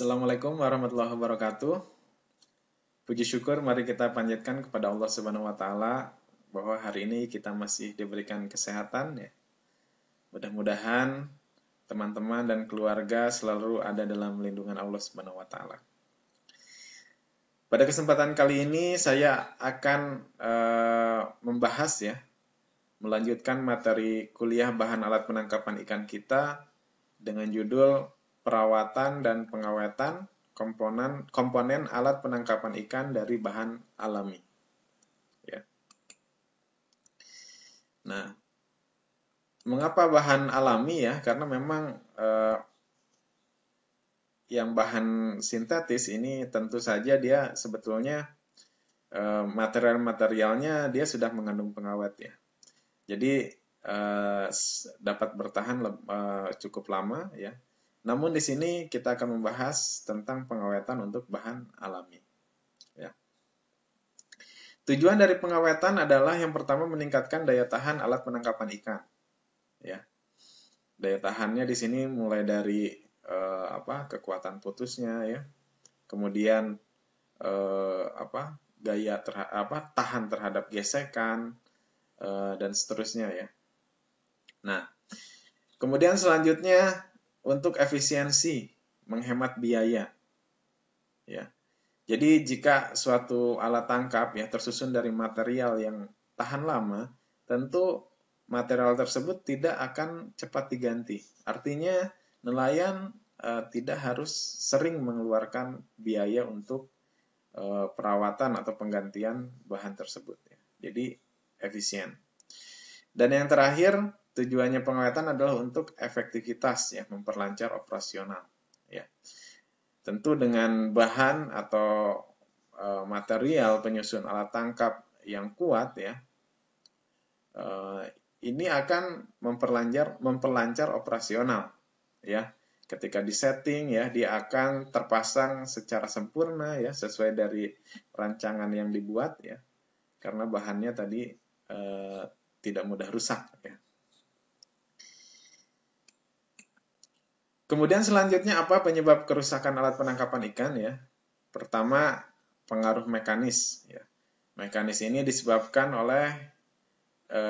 Assalamualaikum warahmatullahi wabarakatuh. Puji syukur mari kita panjatkan kepada Allah Subhanahu wa taala bahwa hari ini kita masih diberikan kesehatan ya. Mudah-mudahan teman-teman dan keluarga selalu ada dalam lindungan Allah Subhanahu wa taala. Pada kesempatan kali ini saya akan uh, membahas ya melanjutkan materi kuliah bahan alat penangkapan ikan kita dengan judul perawatan dan pengawetan komponen komponen alat penangkapan ikan dari bahan alami. Ya. Nah, mengapa bahan alami ya? Karena memang eh, yang bahan sintetis ini tentu saja dia sebetulnya eh, material-materialnya dia sudah mengandung pengawet ya. Jadi eh, dapat bertahan eh, cukup lama ya namun di sini kita akan membahas tentang pengawetan untuk bahan alami. Ya. Tujuan dari pengawetan adalah yang pertama meningkatkan daya tahan alat penangkapan ikan. Ya. Daya tahannya di sini mulai dari eh, apa kekuatan putusnya ya. Kemudian eh, apa gaya terha apa tahan terhadap gesekan eh, dan seterusnya ya. Nah, kemudian selanjutnya untuk efisiensi, menghemat biaya. Ya. Jadi jika suatu alat tangkap ya tersusun dari material yang tahan lama, tentu material tersebut tidak akan cepat diganti. Artinya nelayan e, tidak harus sering mengeluarkan biaya untuk e, perawatan atau penggantian bahan tersebut. Ya. Jadi efisien. Dan yang terakhir, Tujuannya pengawetan adalah untuk efektivitas ya, memperlancar operasional ya. Tentu dengan bahan atau e, material penyusun alat tangkap yang kuat ya. E, ini akan memperlancar memperlancar operasional ya. Ketika disetting ya, dia akan terpasang secara sempurna ya sesuai dari rancangan yang dibuat ya. Karena bahannya tadi e, tidak mudah rusak ya. Kemudian selanjutnya apa penyebab kerusakan alat penangkapan ikan ya? Pertama, pengaruh mekanis ya. Mekanis ini disebabkan oleh e,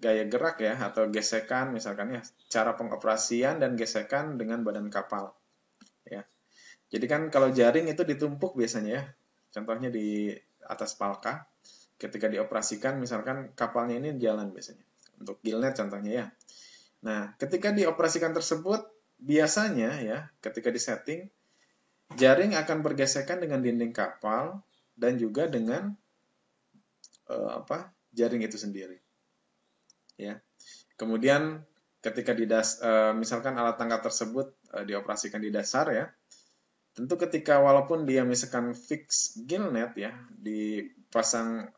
gaya gerak ya atau gesekan misalkan ya, cara pengoperasian dan gesekan dengan badan kapal. Ya. Jadi kan kalau jaring itu ditumpuk biasanya ya. Contohnya di atas palka ketika dioperasikan misalkan kapalnya ini jalan biasanya untuk gillnet contohnya ya. Nah, ketika dioperasikan tersebut biasanya ya ketika disetting jaring akan bergesekan dengan dinding kapal dan juga dengan uh, apa jaring itu sendiri ya kemudian ketika di das, uh, misalkan alat tangkap tersebut uh, dioperasikan di dasar ya tentu ketika walaupun dia misalkan fix gill net ya dipasang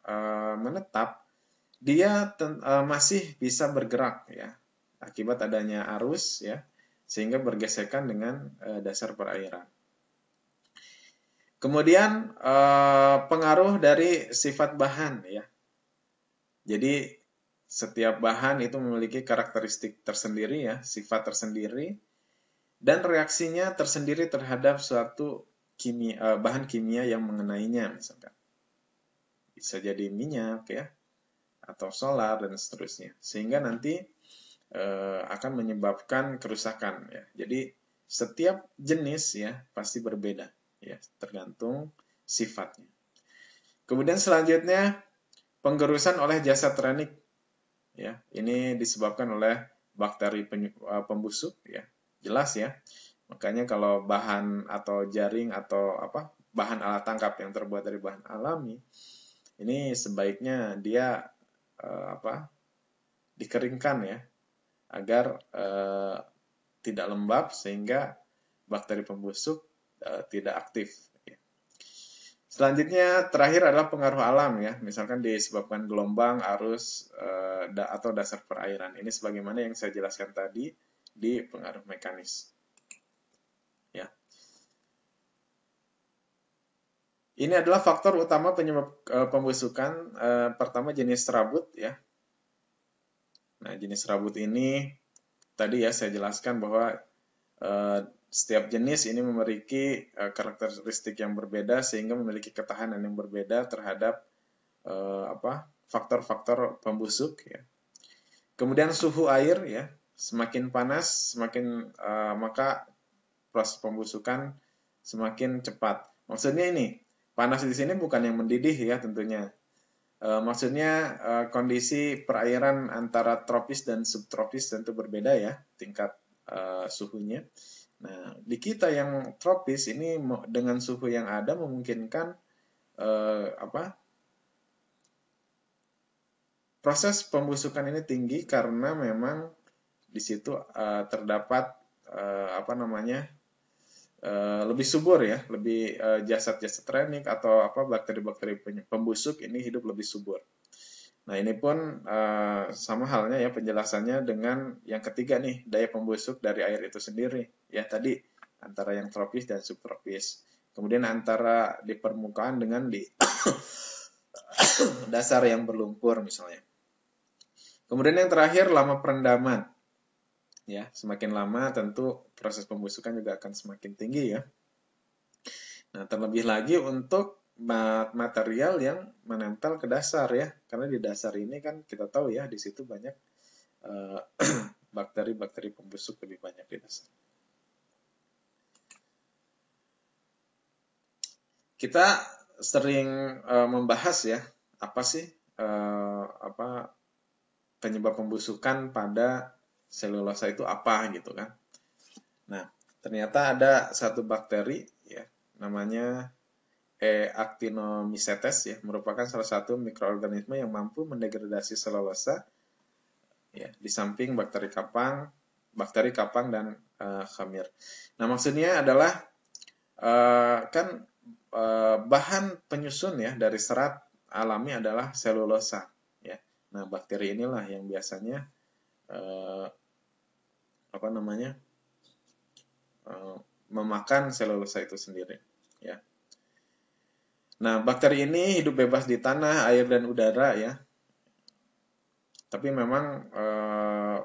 menetap dia ten, masih bisa bergerak ya akibat adanya arus ya sehingga bergesekan dengan uh, dasar perairan. Kemudian uh, pengaruh dari sifat bahan ya. Jadi setiap bahan itu memiliki karakteristik tersendiri ya, sifat tersendiri dan reaksinya tersendiri terhadap suatu kimia uh, eh, bahan kimia yang mengenainya misalkan. Bisa jadi minyak ya atau solar dan seterusnya. Sehingga nanti Eh, akan menyebabkan kerusakan ya. Jadi setiap jenis ya pasti berbeda ya, tergantung sifatnya. Kemudian selanjutnya penggerusan oleh jasa teranik ya. Ini disebabkan oleh bakteri eh, pembusuk ya. Jelas ya. Makanya kalau bahan atau jaring atau apa bahan alat tangkap yang terbuat dari bahan alami ini sebaiknya dia eh, apa dikeringkan ya agar e, tidak lembab sehingga bakteri pembusuk e, tidak aktif. Selanjutnya terakhir adalah pengaruh alam ya, misalkan disebabkan gelombang, arus e, da atau dasar perairan. Ini sebagaimana yang saya jelaskan tadi di pengaruh mekanis. Ya. Ini adalah faktor utama penyebab e, pembusukan. E, pertama jenis serabut ya. Nah, jenis rambut ini tadi ya saya jelaskan bahwa eh, setiap jenis ini memiliki eh, karakteristik yang berbeda sehingga memiliki ketahanan yang berbeda terhadap eh, apa faktor-faktor pembusuk ya. Kemudian suhu air ya, semakin panas semakin uh, maka proses pembusukan semakin cepat. Maksudnya ini, panas di sini bukan yang mendidih ya tentunya. Eh, maksudnya uh, kondisi perairan antara tropis dan subtropis tentu berbeda ya tingkat uh, suhunya. Nah di kita yang tropis ini dengan suhu yang ada memungkinkan uh, apa proses pembusukan ini tinggi karena memang di situ uh, terdapat uh, apa namanya Eh, lebih subur ya, lebih jasad eh, jasad-jasad trenik atau apa bakteri-bakteri pembusuk ini hidup lebih subur. Nah ini pun uh, sama halnya ya penjelasannya dengan yang ketiga nih daya pembusuk dari air itu sendiri ya tadi antara yang tropis dan subtropis. Kemudian antara di permukaan dengan di dasar yang berlumpur misalnya. Kemudian yang terakhir lama perendaman ya semakin lama tentu proses pembusukan juga akan semakin tinggi ya nah terlebih lagi untuk material yang menempel ke dasar ya karena di dasar ini kan kita tahu ya di situ banyak eh, bakteri-bakteri uh, pembusuk lebih banyak di dasar kita sering uh, membahas ya apa sih uh, apa penyebab pembusukan pada selulosa itu apa gitu kan. Nah, ternyata ada satu bakteri ya namanya E. actinomycetes ya merupakan salah satu mikroorganisme yang mampu mendegradasi selulosa ya di samping bakteri kapang, bakteri kapang dan uh, khamir. Nah, maksudnya adalah uh, kan uh, bahan penyusun ya dari serat alami adalah selulosa ya. Nah, bakteri inilah yang biasanya uh, apa namanya uh, memakan selulosa itu sendiri ya nah bakteri ini hidup bebas di tanah air dan udara ya tapi memang eh,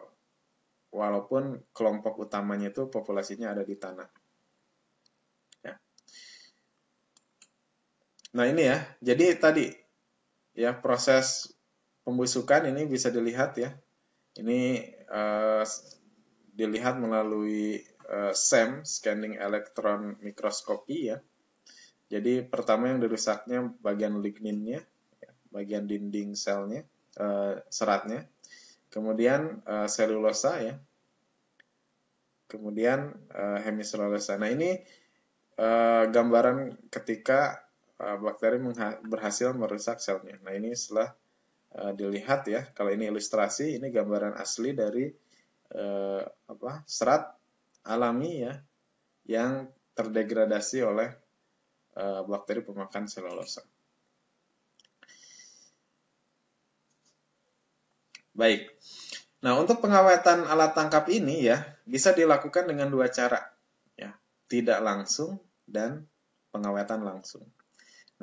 walaupun kelompok utamanya itu populasinya ada di tanah ya nah ini ya jadi tadi ya proses pembusukan ini bisa dilihat ya ini uh, dilihat melalui uh, eh, SEM (scanning electron microscopy) ya. Jadi pertama yang dirusaknya bagian ligninnya, ya, bagian dinding selnya, uh, seratnya. Kemudian uh, selulosa ya. Kemudian uh, hemiselulosa. Nah ini uh, gambaran ketika uh, bakteri berhasil merusak selnya. Nah ini setelah Eh, dilihat ya kalau ini ilustrasi ini gambaran asli dari eh, apa serat alami ya yang terdegradasi oleh eh, bakteri pemakan selulosa. Baik. Nah, untuk pengawetan alat tangkap ini ya bisa dilakukan dengan dua cara ya, tidak langsung dan pengawetan langsung.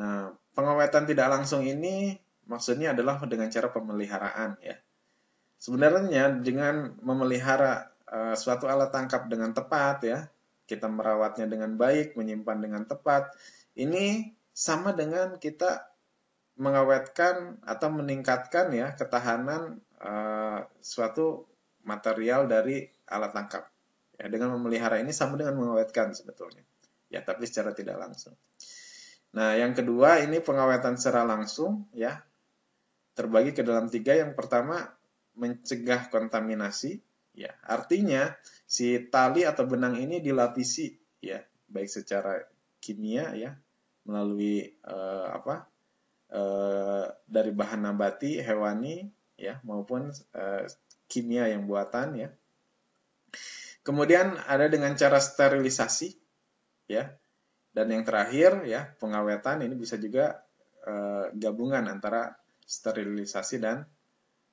Nah, pengawetan tidak langsung ini Maksudnya adalah dengan cara pemeliharaan ya. Sebenarnya dengan memelihara uh, suatu alat tangkap dengan tepat ya, kita merawatnya dengan baik, menyimpan dengan tepat, ini sama dengan kita mengawetkan atau meningkatkan ya ketahanan uh, suatu material dari alat tangkap. Ya, dengan memelihara ini sama dengan mengawetkan sebetulnya. Ya, tapi secara tidak langsung. Nah, yang kedua ini pengawetan secara langsung ya terbagi ke dalam tiga. Yang pertama mencegah kontaminasi, ya artinya si tali atau benang ini dilapisi, ya baik secara kimia ya melalui eh, apa eh, dari bahan nabati, hewani, ya maupun eh, kimia yang buatan, ya. Kemudian ada dengan cara sterilisasi, ya. Dan yang terakhir ya pengawetan ini bisa juga e, gabungan antara sterilisasi dan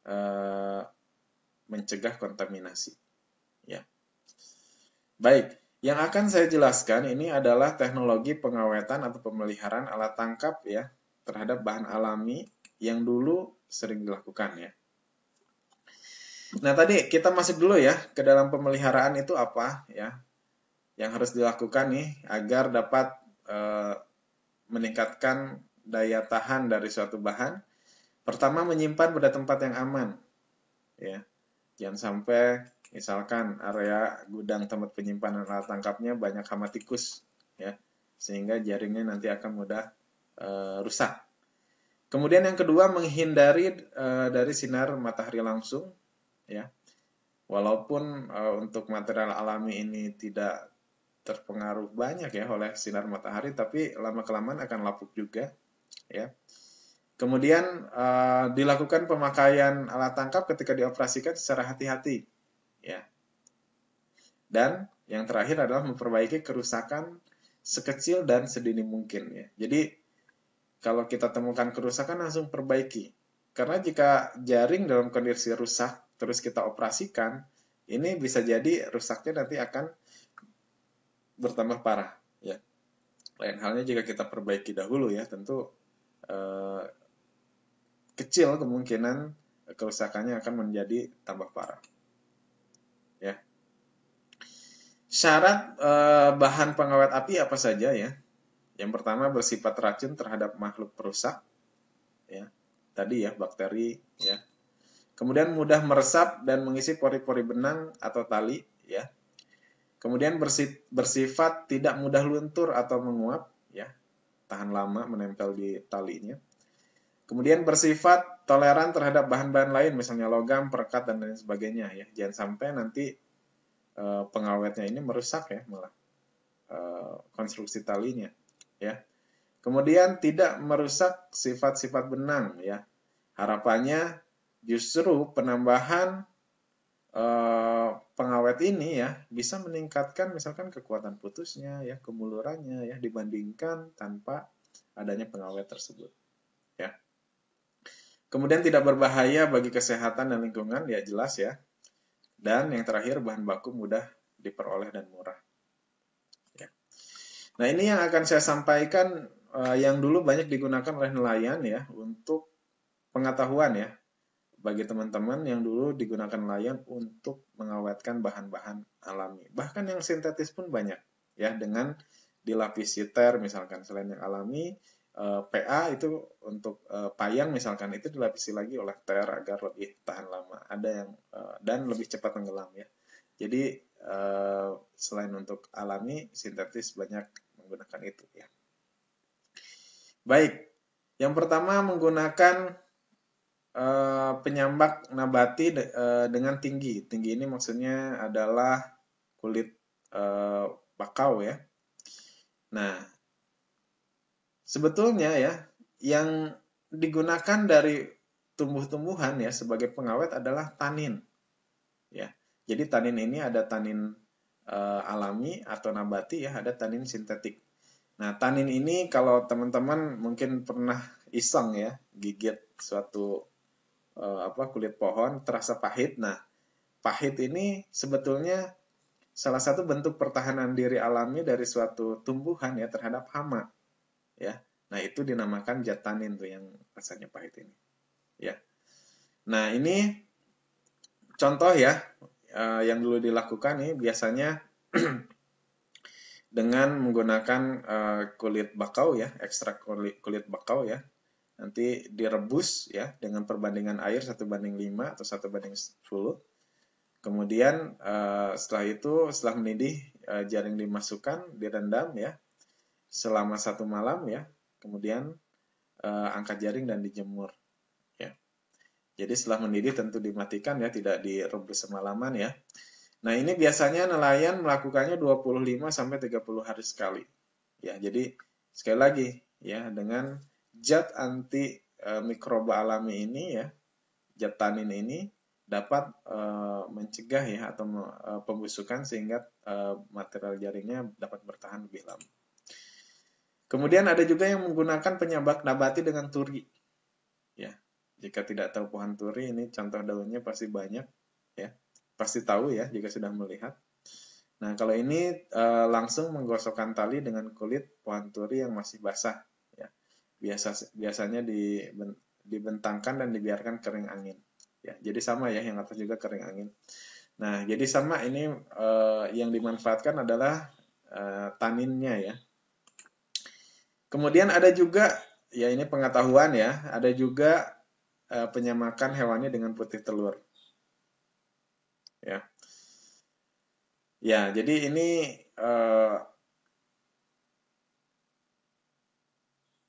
uh, mencegah kontaminasi. Ya. Baik, yang akan saya jelaskan ini adalah teknologi pengawetan atau pemeliharaan alat tangkap ya terhadap bahan alami yang dulu sering dilakukan ya. Nah, tadi kita masuk dulu ya ke dalam pemeliharaan itu apa ya yang harus dilakukan nih agar dapat e, meningkatkan daya tahan dari suatu bahan Pertama menyimpan pada tempat yang aman. Ya. Jangan sampai misalkan area gudang tempat penyimpanan alat tangkapnya banyak hama tikus ya. Sehingga jaringnya nanti akan mudah e, rusak. Kemudian yang kedua menghindari e, dari sinar matahari langsung ya. Walaupun e, untuk material alami ini tidak terpengaruh banyak ya oleh sinar matahari tapi lama kelamaan akan lapuk juga ya Kemudian uh, dilakukan pemakaian alat tangkap ketika dioperasikan secara hati-hati, ya. Dan yang terakhir adalah memperbaiki kerusakan sekecil dan sedini mungkin, ya. Jadi kalau kita temukan kerusakan langsung perbaiki, karena jika jaring dalam kondisi rusak terus kita operasikan, ini bisa jadi rusaknya nanti akan bertambah parah, ya. Lain halnya jika kita perbaiki dahulu, ya, tentu eh, kecil kemungkinan kerusakannya akan menjadi tambah parah. Ya. Syarat e, bahan pengawet api apa saja ya? Yang pertama bersifat racun terhadap makhluk perusak. Ya. Tadi ya bakteri ya. Kemudian mudah meresap dan mengisi pori-pori benang atau tali ya. Kemudian bersifat tidak mudah luntur atau menguap ya. Tahan lama menempel di talinya Kemudian bersifat toleran terhadap bahan-bahan lain, misalnya logam, perekat, dan lain sebagainya. ya. Jangan sampai nanti e, pengawetnya ini merusak ya, malah e, konstruksi talinya. ya. Kemudian tidak merusak sifat-sifat benang. ya. Harapannya justru penambahan e, pengawet ini ya bisa meningkatkan misalkan kekuatan putusnya, ya kemulurannya, ya dibandingkan tanpa adanya pengawet tersebut. Ya. Kemudian tidak berbahaya bagi kesehatan dan lingkungan, ya jelas ya. Dan yang terakhir, bahan baku mudah diperoleh dan murah. Ya. Nah ini yang akan saya sampaikan uh, yang dulu banyak digunakan oleh nelayan ya untuk pengetahuan ya bagi teman-teman yang dulu digunakan nelayan untuk mengawetkan bahan-bahan alami. Bahkan yang sintetis pun banyak ya dengan dilapisi ter misalkan selain yang alami Eh, PA itu untuk uh, payang misalkan itu dilapisi lagi oleh ter agar lebih tahan lama. Ada yang uh, dan lebih cepat tenggelam ya. Jadi uh, selain untuk alami sintetis banyak menggunakan itu ya. Baik, yang pertama menggunakan uh, penyambak nabati de, uh, dengan tinggi. Tinggi ini maksudnya adalah kulit uh, bakau ya. Nah, sebetulnya ya yang digunakan dari tumbuh-tumbuhan ya sebagai pengawet adalah tanin. Ya. Jadi tanin ini ada tanin e, alami atau nabati ya, ada tanin sintetik. Nah, tanin ini kalau teman-teman mungkin pernah iseng ya, gigit suatu e, apa kulit pohon terasa pahit. Nah, pahit ini sebetulnya salah satu bentuk pertahanan diri alami dari suatu tumbuhan ya terhadap hama ya. Nah, itu dinamakan jatanin tuh yang rasanya pahit ini. Ya. Nah, ini contoh ya eh, yang dulu dilakukan nih biasanya dengan menggunakan eh, kulit bakau ya, ekstrak kulit, kulit bakau ya. Nanti direbus ya dengan perbandingan air satu banding 5 atau satu banding 10. Kemudian eh, setelah itu setelah mendidih jaring dimasukkan, direndam ya selama satu malam ya, kemudian uh, angkat jaring dan dijemur. Ya. Jadi setelah mendidih tentu dimatikan ya, tidak direbus semalaman ya. Nah ini biasanya nelayan melakukannya 25 sampai 30 hari sekali. Ya, jadi sekali lagi ya dengan zat anti e, mikroba alami ini ya, zat tanin ini dapat e, mencegah ya atau e, pembusukan sehingga e, material jaringnya dapat bertahan lebih lama. Kemudian ada juga yang menggunakan penyabak nabati dengan turi. Ya, jika tidak tahu pohon turi ini contoh daunnya pasti banyak ya. Pasti tahu ya jika sudah melihat. Nah, kalau ini e, langsung menggosokkan tali dengan kulit pohon turi yang masih basah ya. Biasa biasanya dibentangkan dan dibiarkan kering angin. Ya, jadi sama ya yang atas juga kering angin. Nah, jadi sama ini e, yang dimanfaatkan adalah e, taninnya ya. Kemudian ada juga ya ini pengetahuan ya, ada juga uh, penyamakan hewannya dengan putih telur. Ya. Ya, jadi ini uh,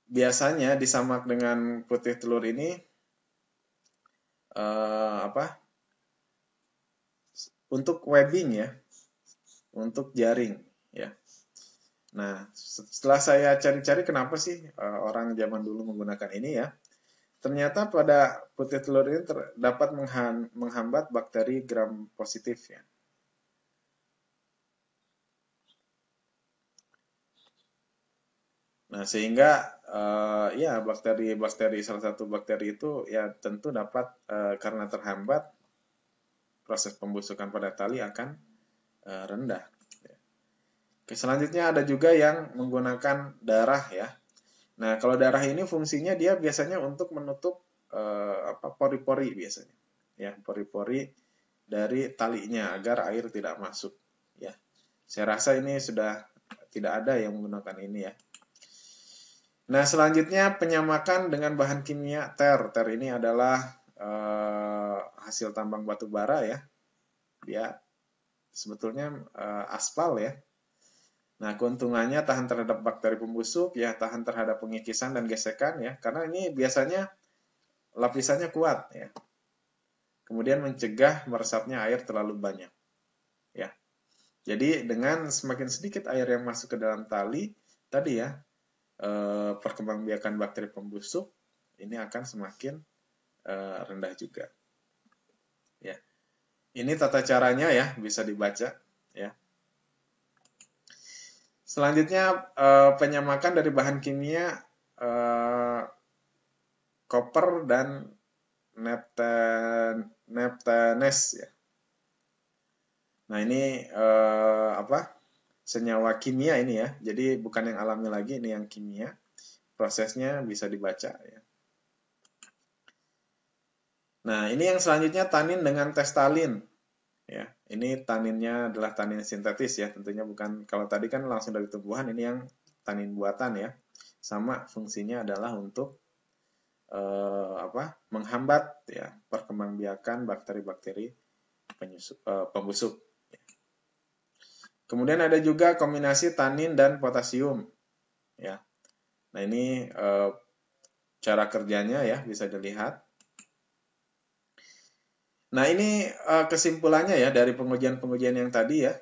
biasanya disamak dengan putih telur ini uh, apa untuk webbing ya untuk jaring ya Nah, setelah saya cari-cari kenapa sih eh, orang zaman dulu menggunakan ini ya. Ternyata pada putih telur ini dapat menghambat bakteri gram positif ya. Nah, sehingga uh, ya bakteri-bakteri salah satu bakteri itu ya tentu dapat uh, karena terhambat proses pembusukan pada tali akan uh, rendah. Oke, selanjutnya ada juga yang menggunakan darah ya. Nah, kalau darah ini fungsinya dia biasanya untuk menutup eh, apa pori-pori biasanya. Ya, pori-pori dari talinya agar air tidak masuk ya. Saya rasa ini sudah tidak ada yang menggunakan ini ya. Nah, selanjutnya penyamakan dengan bahan kimia ter. Ter ini adalah eh, hasil tambang batu bara ya. Dia sebetulnya eh, aspal ya Nah, keuntungannya tahan terhadap bakteri pembusuk, ya tahan terhadap pengikisan dan gesekan ya, karena ini biasanya lapisannya kuat ya. Kemudian mencegah meresapnya air terlalu banyak. Ya. Jadi dengan semakin sedikit air yang masuk ke dalam tali tadi ya, eh, perkembangbiakan bakteri pembusuk ini akan semakin eh, rendah juga. Ya. Ini tata caranya ya, bisa dibaca ya. Selanjutnya uh, penyamakan dari bahan kimia uh, koper dan nepten neptenes ya. Nah ini uh, apa senyawa kimia ini ya. Jadi bukan yang alami lagi, ini yang kimia. Prosesnya bisa dibaca ya. Nah ini yang selanjutnya tanin dengan testalin ya ini taninnya adalah tanin sintetis ya tentunya bukan kalau tadi kan langsung dari tumbuhan ini yang tanin buatan ya sama fungsinya adalah untuk eh, apa menghambat ya perkembangbiakan bakteri-bakteri eh, pembusuk kemudian ada juga kombinasi tanin dan potasium ya nah ini eh, cara kerjanya ya bisa dilihat Nah, ini uh, kesimpulannya ya dari pengujian-pengujian yang tadi ya.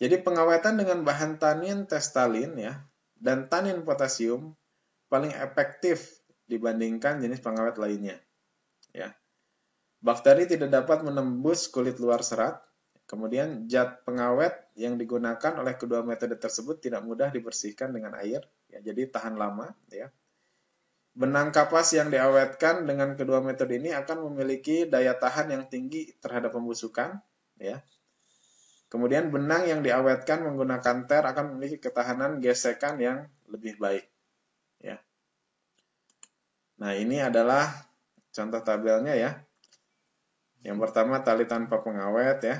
Jadi pengawetan dengan bahan tanin testalin ya dan tanin potasium paling efektif dibandingkan jenis pengawet lainnya. Ya. Bakteri tidak dapat menembus kulit luar serat. Kemudian zat pengawet yang digunakan oleh kedua metode tersebut tidak mudah dibersihkan dengan air, ya, jadi tahan lama. Ya. Benang kapas yang diawetkan dengan kedua metode ini akan memiliki daya tahan yang tinggi terhadap pembusukan, ya. Kemudian benang yang diawetkan menggunakan ter akan memiliki ketahanan gesekan yang lebih baik, ya. Nah, ini adalah contoh tabelnya ya. Yang pertama tali tanpa pengawet ya.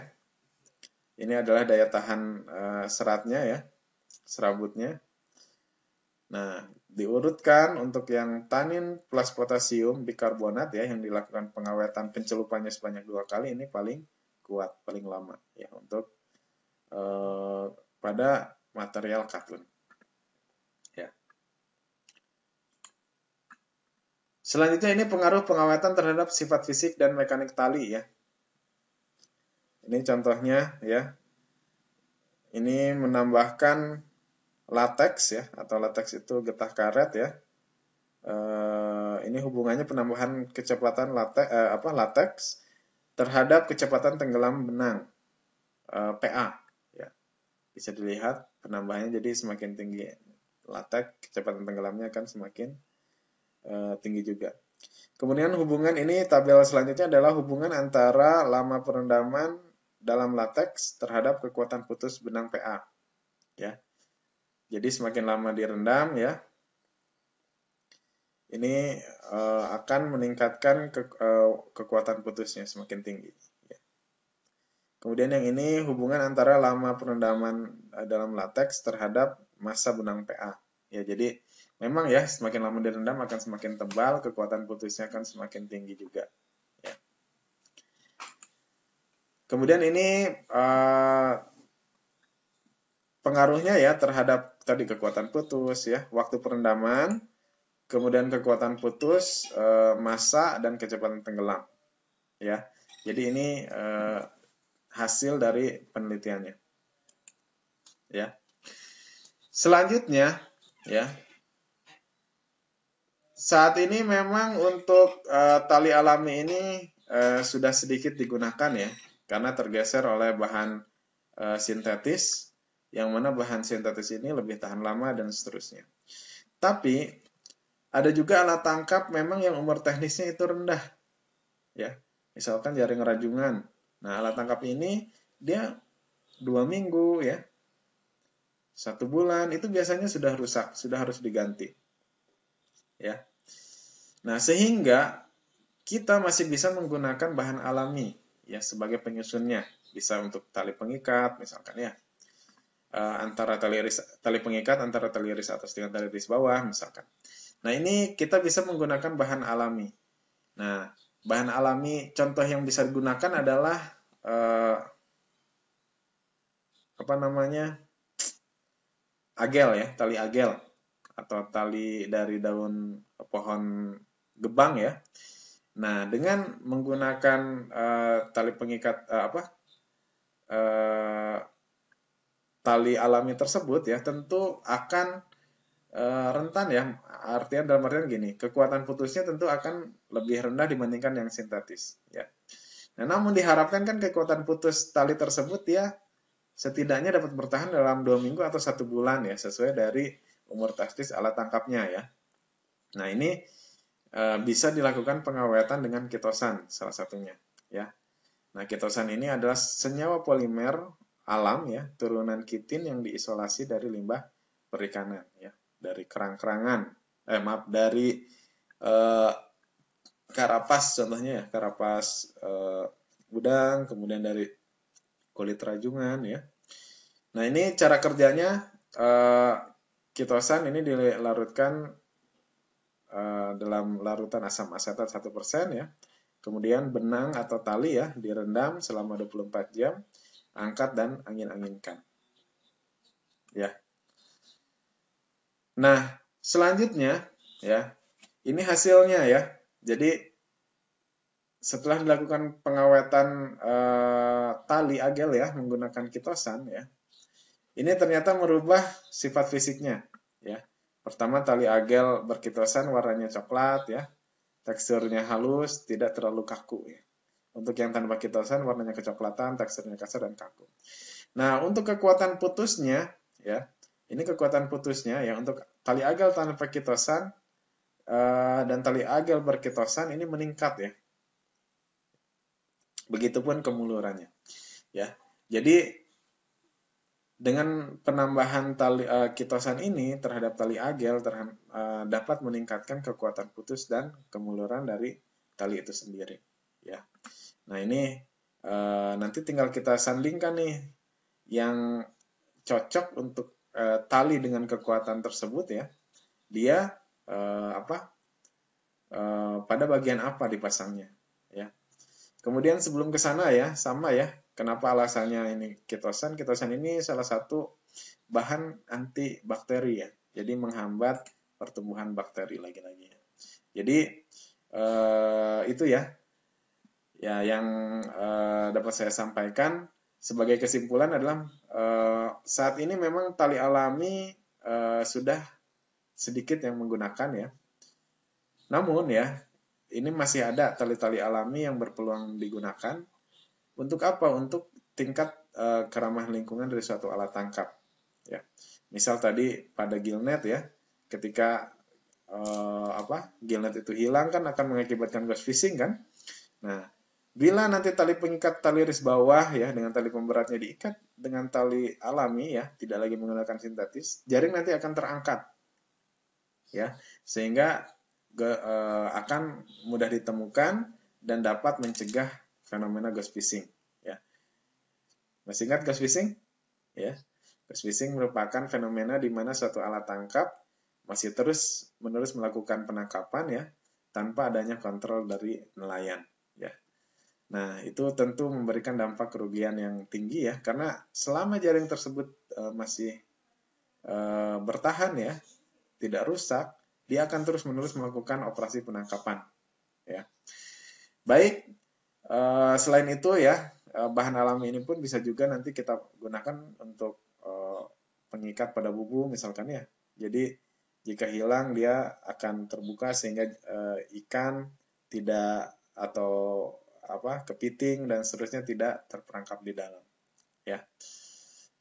Ini adalah daya tahan e, seratnya ya, serabutnya. Nah, diurutkan untuk yang tanin plus potasium bikarbonat ya yang dilakukan pengawetan pencelupannya sebanyak dua kali ini paling kuat, paling lama ya untuk eh, pada material katun. Ya. Selanjutnya ini pengaruh pengawetan terhadap sifat fisik dan mekanik tali ya. Ini contohnya ya. Ini menambahkan latex ya atau latex itu getah karet ya. Uh, ini hubungannya penambahan kecepatan latex, uh, apa, latex terhadap kecepatan tenggelam benang uh, eh, PA. Ya. Bisa dilihat penambahannya jadi semakin tinggi latex kecepatan tenggelamnya akan semakin uh, tinggi juga. Kemudian hubungan ini tabel selanjutnya adalah hubungan antara lama perendaman dalam latex terhadap kekuatan putus benang PA. Ya. Jadi semakin lama direndam ya, ini uh, akan meningkatkan ke, uh, kekuatan putusnya semakin tinggi. Ya. Kemudian yang ini hubungan antara lama perendaman uh, dalam lateks terhadap masa benang PA. Ya, jadi memang ya semakin lama direndam akan semakin tebal, kekuatan putusnya akan semakin tinggi juga. Ya. Kemudian ini uh, pengaruhnya ya terhadap tadi kekuatan putus ya, waktu perendaman, kemudian kekuatan putus, e, masa dan kecepatan tenggelam. Ya. Jadi ini e, hasil dari penelitiannya. Ya. Selanjutnya ya. Saat ini memang untuk e, tali alami ini e, sudah sedikit digunakan ya karena tergeser oleh bahan e, sintetis yang mana bahan sintetis ini lebih tahan lama dan seterusnya. Tapi ada juga alat tangkap memang yang umur teknisnya itu rendah. Ya, misalkan jaring rajungan. Nah, alat tangkap ini dia dua minggu ya, satu bulan itu biasanya sudah rusak, sudah harus diganti. Ya. Nah, sehingga kita masih bisa menggunakan bahan alami ya sebagai penyusunnya, bisa untuk tali pengikat misalkan ya uh, antara tali iris tali pengikat antara tali iris atas dengan tali iris bawah misalkan. Nah, ini kita bisa menggunakan bahan alami. Nah, bahan alami contoh yang bisa digunakan adalah uh, apa namanya? agel ya, tali agel atau tali dari daun pohon gebang ya. Nah, dengan menggunakan uh, tali pengikat uh, apa? Uh, tali alami tersebut ya tentu akan e, rentan ya artian dalam artian gini kekuatan putusnya tentu akan lebih rendah dibandingkan yang sintetis ya nah namun diharapkan kan kekuatan putus tali tersebut ya setidaknya dapat bertahan dalam dua minggu atau satu bulan ya sesuai dari umur testis alat tangkapnya ya nah ini e, bisa dilakukan pengawetan dengan ketosan salah satunya ya nah ketosan ini adalah senyawa polimer alam ya, turunan kitin yang diisolasi dari limbah perikanan ya, dari kerang-kerangan, eh maaf dari eh, karapas contohnya ya, karapas eh, udang, kemudian dari kulit rajungan ya. Nah ini cara kerjanya eh, kitosan ini dilarutkan eh, dalam larutan asam asetat 1% ya. Kemudian benang atau tali ya direndam selama 24 jam angkat dan angin-anginkan. Ya. Nah, selanjutnya ya, ini hasilnya ya. Jadi setelah dilakukan pengawetan e, tali agel ya menggunakan kitosan ya. Ini ternyata merubah sifat fisiknya ya. Pertama tali agel berkitosan warnanya coklat ya. Teksturnya halus, tidak terlalu kaku ya. Untuk yang tanpa kitosan warnanya kecoklatan, teksturnya kasar dan kaku. Nah, untuk kekuatan putusnya ya, ini kekuatan putusnya ya untuk tali agal tanpa kitosan uh, eh, dan tali agal berkitosan ini meningkat ya. Begitupun kemulurannya. Ya. Jadi dengan penambahan tali uh, eh, kitosan ini terhadap tali agel terhadap, uh, eh, dapat meningkatkan kekuatan putus dan kemuluran dari tali itu sendiri ya. Nah ini e, nanti tinggal kita sandingkan nih yang cocok untuk e, tali dengan kekuatan tersebut ya. Dia e, apa? E, pada bagian apa dipasangnya ya. Kemudian sebelum ke sana ya sama ya. Kenapa alasannya ini ketosan? Ketosan ini salah satu bahan antibakteri ya. Jadi menghambat pertumbuhan bakteri lagi-lagi. Jadi eh, itu ya ya yang uh, dapat saya sampaikan sebagai kesimpulan adalah uh, saat ini memang tali alami uh, sudah sedikit yang menggunakan ya. Namun ya ini masih ada tali-tali alami yang berpeluang digunakan untuk apa? Untuk tingkat uh, keramahan lingkungan dari suatu alat tangkap. Ya, misal tadi pada gillnet ya, ketika uh, apa gillnet itu hilang kan akan mengakibatkan ghost fishing kan. Nah, Bila nanti tali pengikat tali ris bawah ya dengan tali pemberatnya diikat dengan tali alami ya, tidak lagi menggunakan sintetis, jaring nanti akan terangkat. Ya, sehingga ge, e, akan mudah ditemukan dan dapat mencegah fenomena ghost fishing ya. Masih ingat ghost fishing? Ya. Ghost fishing merupakan fenomena di mana suatu alat tangkap masih terus menerus melakukan penangkapan ya tanpa adanya kontrol dari nelayan. Nah, itu tentu memberikan dampak kerugian yang tinggi ya, karena selama jaring tersebut eh, masih eh, bertahan ya, tidak rusak, dia akan terus-menerus melakukan operasi penangkapan. Ya. Baik, eh, selain itu ya, bahan alami ini pun bisa juga nanti kita gunakan untuk pengikat pada bubu misalkan ya. Jadi jika hilang dia akan terbuka sehingga ikan tidak atau apa kepiting dan seterusnya tidak terperangkap di dalam. Ya.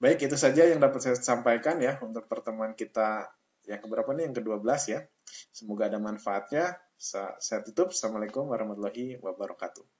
Baik, itu saja yang dapat saya sampaikan ya untuk pertemuan kita yang keberapa nih? Yang ke-12 ya. Semoga ada manfaatnya. Saya tutup. Assalamualaikum warahmatullahi wabarakatuh.